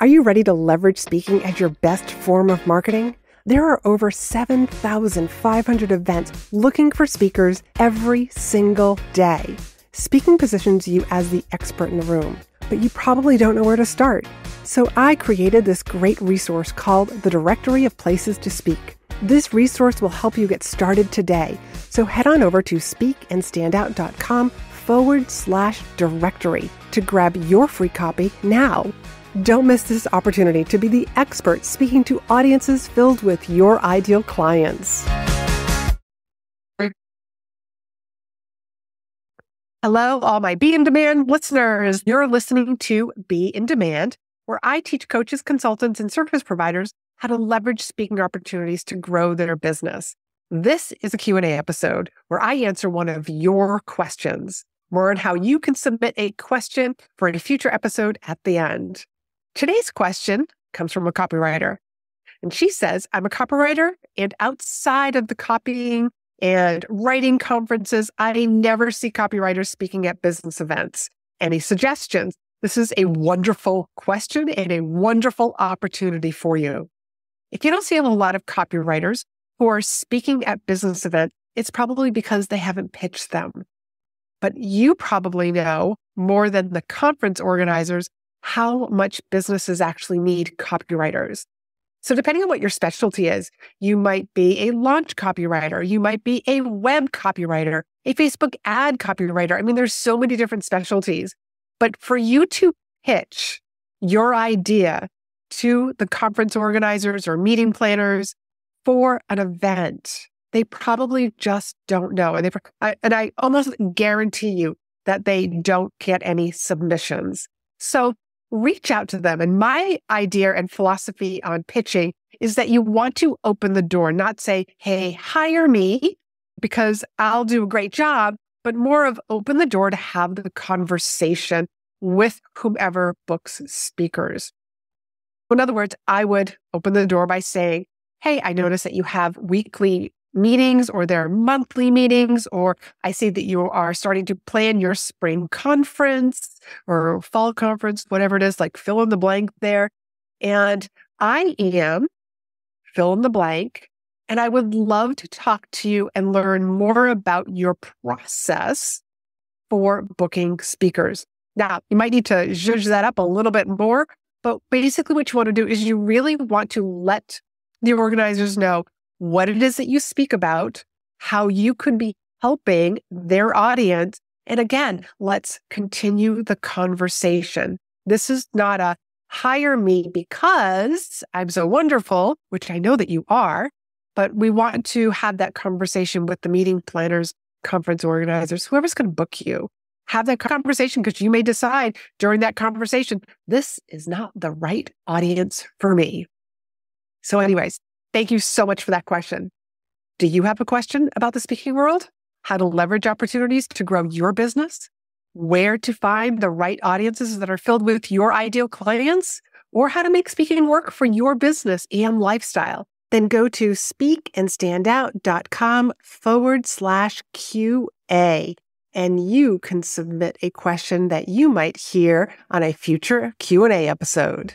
Are you ready to leverage speaking as your best form of marketing? There are over 7,500 events looking for speakers every single day. Speaking positions you as the expert in the room, but you probably don't know where to start. So I created this great resource called the Directory of Places to Speak. This resource will help you get started today. So head on over to speakandstandout.com forward slash directory to grab your free copy now. Don't miss this opportunity to be the expert speaking to audiences filled with your ideal clients. Hello, all my Be in Demand listeners. You're listening to Be in Demand, where I teach coaches, consultants, and service providers how to leverage speaking opportunities to grow their business. This is a Q&A episode where I answer one of your questions. Learn how you can submit a question for a future episode at the end. Today's question comes from a copywriter. And she says, I'm a copywriter, and outside of the copying and writing conferences, I never see copywriters speaking at business events. Any suggestions? This is a wonderful question and a wonderful opportunity for you. If you don't see a lot of copywriters who are speaking at business events, it's probably because they haven't pitched them. But you probably know more than the conference organizers how much businesses actually need copywriters. So, depending on what your specialty is, you might be a launch copywriter, you might be a web copywriter, a Facebook ad copywriter. I mean, there's so many different specialties. But for you to pitch your idea to the conference organizers or meeting planners for an event, they probably just don't know. And, they, and I almost guarantee you that they don't get any submissions. So reach out to them. And my idea and philosophy on pitching is that you want to open the door, not say, hey, hire me because I'll do a great job, but more of open the door to have the conversation with whomever books speakers. In other words, I would open the door by saying, Hey, I notice that you have weekly meetings or their monthly meetings, or I see that you are starting to plan your spring conference or fall conference, whatever it is, like fill in the blank there. And I am fill in the blank. And I would love to talk to you and learn more about your process for booking speakers. Now, you might need to judge that up a little bit more, but basically, what you want to do is you really want to let the organizers know what it is that you speak about, how you could be helping their audience. And again, let's continue the conversation. This is not a hire me because I'm so wonderful, which I know that you are, but we want to have that conversation with the meeting planners, conference organizers, whoever's going to book you. Have that conversation because you may decide during that conversation, this is not the right audience for me. So, anyways, Thank you so much for that question. Do you have a question about the speaking world? How to leverage opportunities to grow your business? Where to find the right audiences that are filled with your ideal clients? Or how to make speaking work for your business and lifestyle? Then go to speakandstandout.com forward slash QA, and you can submit a question that you might hear on a future Q&A episode.